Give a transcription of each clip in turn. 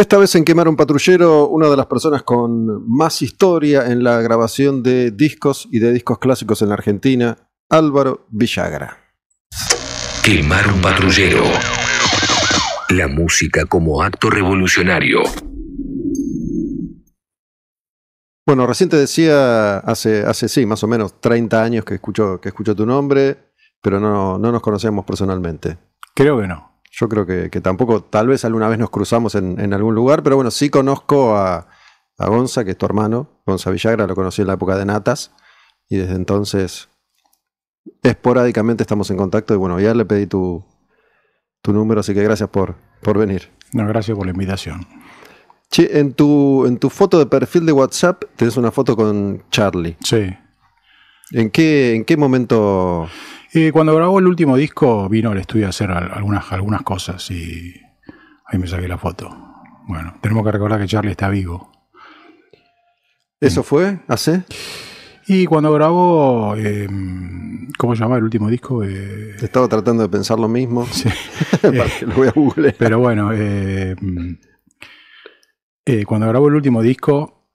Esta vez en Quemar un Patrullero, una de las personas con más historia en la grabación de discos y de discos clásicos en la Argentina, Álvaro Villagra. Quemar un Patrullero. La música como acto revolucionario. Bueno, recién te decía, hace, hace sí, más o menos 30 años que escucho, que tu nombre, pero no, no nos conocemos personalmente. Creo que no. Yo creo que, tampoco, tal vez alguna vez nos cruzamos en, algún lugar, pero bueno, sí conozco a, Gonza, que es tu hermano, Gonza Villagra, lo conocí en la época de Natas, y desde entonces esporádicamente estamos en contacto. Y bueno, ya le pedí tu, tu número, así que gracias por, por venir. No, gracias por la invitación. Che, en tu, en tu foto de perfil de WhatsApp tenés una foto con Charlie. Sí. ¿En qué, en qué momento eh, cuando grabó el último disco, vino al estudio a hacer algunas, algunas cosas y ahí me saqué la foto. Bueno, tenemos que recordar que Charlie está vivo. ¿Eso fue? ¿Hace? Y cuando grabó, em, ¿cómo se llama el último disco? Eh, Estaba tratando de pensar lo mismo. Sí. Para que lo voy a Pero bueno, eh, cuando grabó el último disco,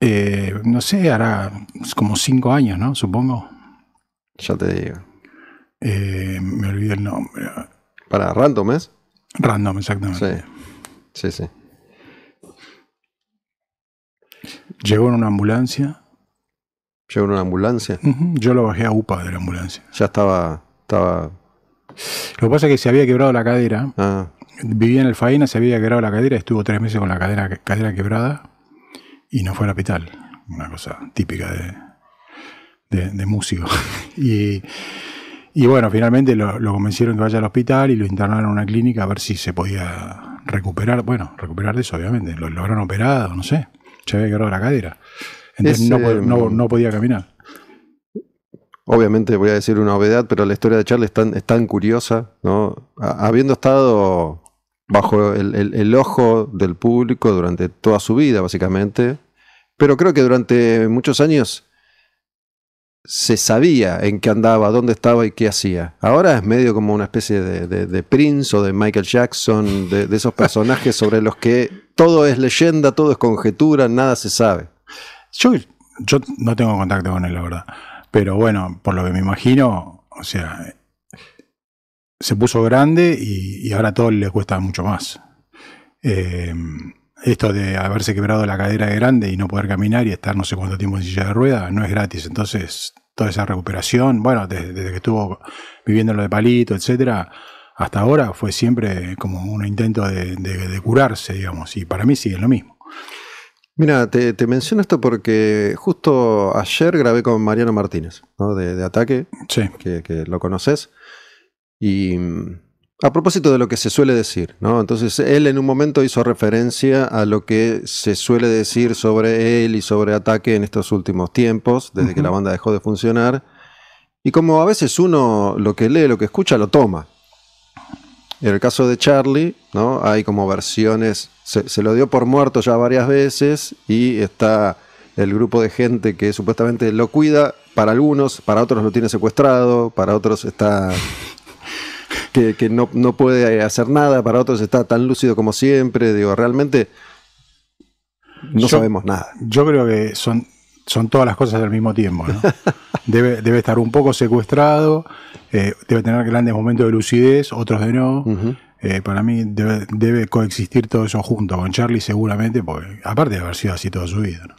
no sé, hará como cinco años, ¿no? Supongo. Ya te digo. Eh, me olvidé el nombre. ¿Para Random es? Random, exactamente. Sí, sí, sí. Llegó en una ambulancia. Llegó en una ambulancia. Yo lo bajé a UPA de la ambulancia. Ya estaba, estaba. Lo que pasa es que se había quebrado la cadera. Ah. Vivía en el Faena, se había quebrado la cadera, estuvo tres meses con la cadera, cadera quebrada y no fue al hospital. Una cosa típica de, de, de músico. y y bueno, finalmente lo, convencieron que vaya al hospital y lo internaron en una clínica a ver si se podía recuperar. Bueno, recuperar de eso, obviamente. Lo, lograron operado, no sé. Se había quedado la cadera. Entonces eh, no, podía caminar. Obviamente voy a decir una obviedad, pero la historia de Charles es tan, curiosa, ¿no? Habiendo estado bajo el ojo del público durante toda su vida, básicamente, pero creo que durante muchos años se sabía en qué andaba, dónde estaba y qué hacía. Ahora es medio como una especie de, Prince o de Michael Jackson, de, esos personajes sobre los que todo es leyenda, todo es conjetura, nada se sabe. Yo, no tengo contacto con él, la verdad. Pero bueno, por lo que me imagino, o sea, se puso grande y, ahora todo le cuesta mucho más. Eh, esto de haberse quebrado la cadera grande y no poder caminar y estar no sé cuánto tiempo en silla de rueda no es gratis. Entonces, toda esa recuperación, bueno, desde, que estuvo viviendo lo de palito, etcétera, hasta ahora fue siempre como un intento de, curarse, digamos, y para mí sigue lo mismo. Mira, te, menciono esto porque justo ayer grabé con Mariano Martínez, ¿no? de, Ataque, que, que, lo conoces, y a propósito de lo que se suele decir, ¿no? Entonces, él en un momento hizo referencia a lo que se suele decir sobre él y sobre ataque en estos últimos tiempos, desde que la banda dejó de funcionar. Y como a veces uno lo que lee, lo que escucha, lo toma. En el caso de Charlie, ¿no? Hay como versiones. se lo dio por muerto ya varias veces. Y está el grupo de gente que supuestamente lo cuida. Para algunos, para otros lo tiene secuestrado, para otros está que, no, puede hacer nada, para otros está tan lúcido como siempre, digo, realmente no sabemos nada. Yo creo que son, son todas las cosas al mismo tiempo, ¿no? debe, estar un poco secuestrado, eh, debe tener grandes momentos de lucidez, otros de no. Eh, para mí debe, coexistir todo eso junto con Charlie seguramente, porque aparte de haber sido así toda su vida. ¿no?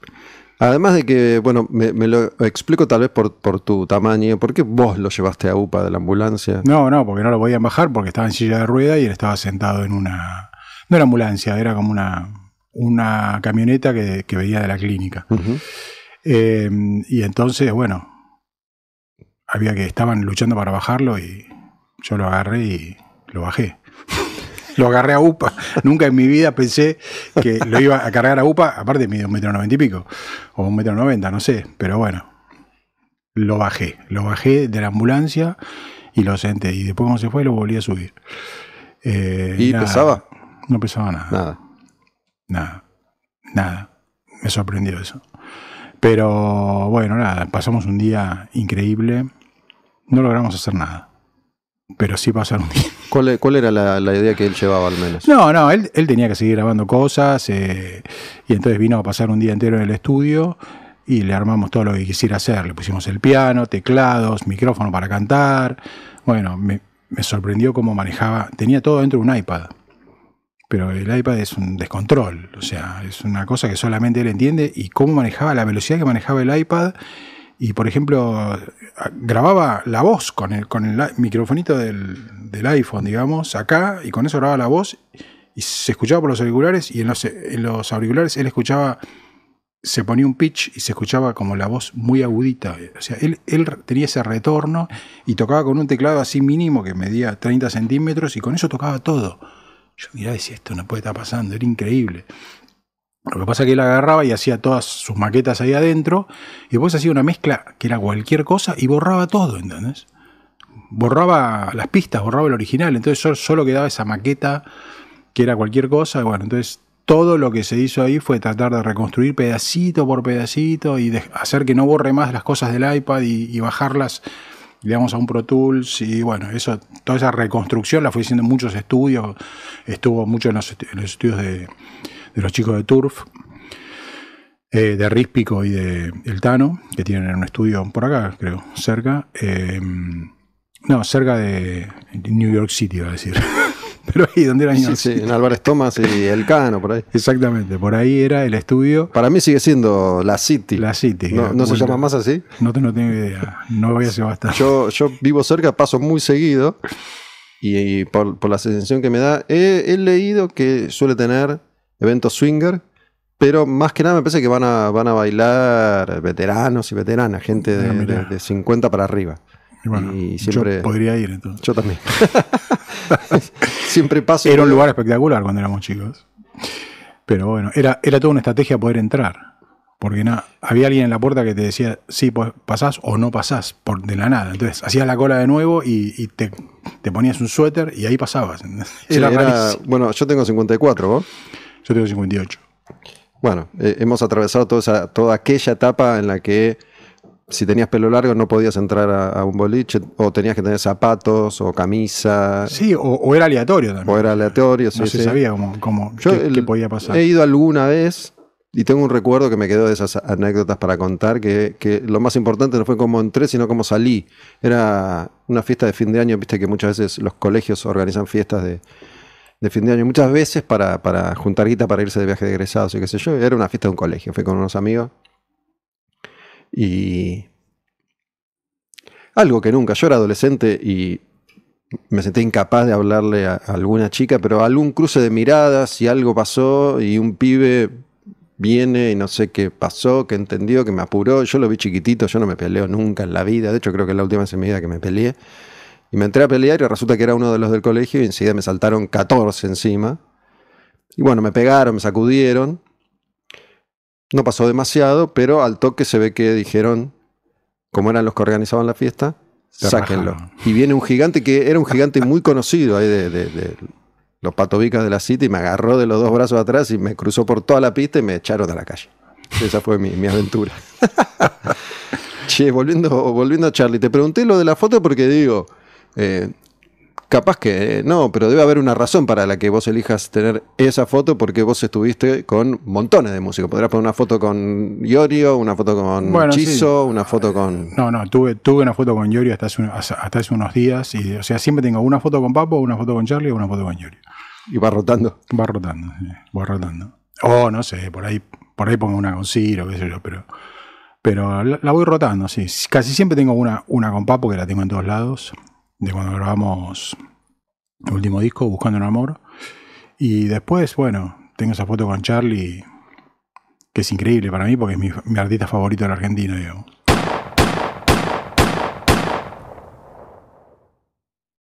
Además de que, bueno, me, lo explico tal vez por, tu tamaño, ¿por qué vos lo llevaste a UPA de la ambulancia? No, no, porque no lo podían bajar porque estaba en silla de rueda y él estaba sentado en una... No era ambulancia, era como una, una camioneta que, que veía de la clínica. Eh, y entonces, bueno, había que estaban luchando para bajarlo y yo lo agarré y lo bajé. lo agarré a UPA. Nunca en mi vida pensé que lo iba a cargar a UPA, aparte mide un metro noventa y pico, o un metro noventa, no sé, pero bueno, lo bajé, lo bajé de la ambulancia y lo senté, y después cuando se fue lo volví a subir. Eh, ¿Y pesaba? No pesaba nada. Nada. Nada. Nada. Me sorprendió eso. Pero bueno, nada, pasamos un día increíble. No logramos hacer nada pero sí pasaron ¿Cuál, e-, ¿Cuál, era la, idea que él llevaba al menos? No, no, él, tenía que seguir grabando cosas eh, y entonces vino a pasar un día entero en el estudio y le armamos todo lo que quisiera hacer. Le pusimos el piano, teclados, micrófono para cantar. Bueno, me, me sorprendió cómo manejaba. Tenía todo dentro de un iPad. Pero el iPad es un descontrol, o sea, es una cosa que solamente él entiende y cómo manejaba, la velocidad que manejaba el iPad y por ejemplo grababa la voz con el, con el microfonito del, del, iPhone, digamos, acá, y con eso grababa la voz y se escuchaba por los auriculares y en los, los auriculares él escuchaba, se ponía un pitch y se escuchaba como la voz muy agudita. O sea, él, él tenía ese retorno y tocaba con un teclado así mínimo que medía 30 centímetros y con eso tocaba todo. Yo mirá, si esto no puede estar pasando, era increíble. Lo que pasa es que él agarraba y hacía todas sus maquetas ahí adentro, y después hacía una mezcla que era cualquier cosa y borraba todo, ¿entendés? Borraba las pistas, borraba el original, entonces solo, quedaba esa maqueta que era cualquier cosa, y bueno, entonces todo lo que se hizo ahí fue tratar de reconstruir pedacito por pedacito y hacer que no borre más las cosas del iPad y, bajarlas, digamos, a un Pro Tools. Y bueno, eso, toda esa reconstrucción la fue haciendo en muchos estudios. Estuvo mucho en los estudios de, de los chicos de Turf, eh, de Ríspico y de El Tano, que tienen un estudio por acá, creo, cerca. Em, no, cerca de New York City, iba a decir. Pero ahí ¿dónde era City. Sí, en Álvarez Thomas y El Cano, por ahí. Exactamente, por ahí era el estudio. Para mí sigue siendo la City. La City. ¿No, se llama más así? No, tengo idea, no voy a hacer Yo, yo vivo cerca, paso muy seguido y, por, la sensación que me da, he, leído que suele tener eventos swinger. Pero más que nada me parece que van a, van a bailar veteranos y veteranas, gente ah, de, 50 para arriba. Y, bueno, siempre, yo podría ir entonces. Yo también. siempre paso. Era un lugar espectacular cuando éramos chicos. Pero bueno, era, era toda una estrategia poder entrar. Porque había alguien en la puerta que te decía, sí, pues pasás o no pasás por, de la nada. Entonces hacías la cola de nuevo y, te, ponías un suéter y ahí pasabas. bueno, yo tengo 54, ¿vos? Yo tengo 58. Bueno, eh, hemos atravesado toda, toda aquella etapa en la que si tenías pelo largo no podías entrar a, un boliche o tenías que tener zapatos o camisa. Sí, o, era aleatorio también. O era aleatorio, sí. No se sabía cómo, Yo qué, podía pasar. He ido alguna vez y tengo un recuerdo que me quedó de esas anécdotas para contar, que lo más importante no fue cómo entré, sino cómo salí. Era una fiesta de fin de año, viste que muchas veces los colegios organizan fiestas de de fin de año muchas veces para, juntar guita para irse de viaje de egresados y qué sé yo. Era una fiesta de un colegio, fui con unos amigos. Y. Algo que nunca. Yo era adolescente y me sentí incapaz de hablarle a alguna chica, pero algún cruce de miradas y algo pasó y un pibe viene y no sé qué pasó, que entendió, que me apuró. Yo lo vi chiquitito, yo no me peleo nunca en la vida. De hecho, creo que es la última vez en mi vida que me peleé me entré a pelear y resulta que era uno de los del colegio y enseguida me saltaron 14 encima. Y bueno, me pegaron, me sacudieron. No pasó demasiado, pero al toque se ve que dijeron, como eran los que organizaban la fiesta, sáquenlo. Y viene un gigante que era un gigante muy conocido ahí de, los patovicas de la city. y me agarró de los dos brazos atrás y me cruzó por toda la pista y me echaron a la calle. Esa fue mi, aventura. che, volviendo, volviendo a Charlie, te pregunté lo de la foto porque digo, eh, capaz que no, pero debe haber una razón para la que vos elijas tener esa foto porque vos estuviste con montones de músicos. Podrías poner una foto con Yorio una foto con Chiso, una foto con. No, no, tuve, tuve una foto con Yorio hasta hace, hasta hace unos días. Y, o sea, siempre tengo una foto con Papo, una foto con Charlie una foto con Yorio Y va rotando. Va rotando, rotando. O oh, no sé, por ahí, por ahí pongo una con Ciro, qué sé pero. Pero la, la voy rotando, sí. Casi siempre tengo una, una con Papo, que la tengo en todos lados de cuando grabamos el último disco, Buscando el Amor. Y después, bueno, tengo esa foto con Charlie, que es increíble para mí porque es mi, artista favorito del argentino, Argentina,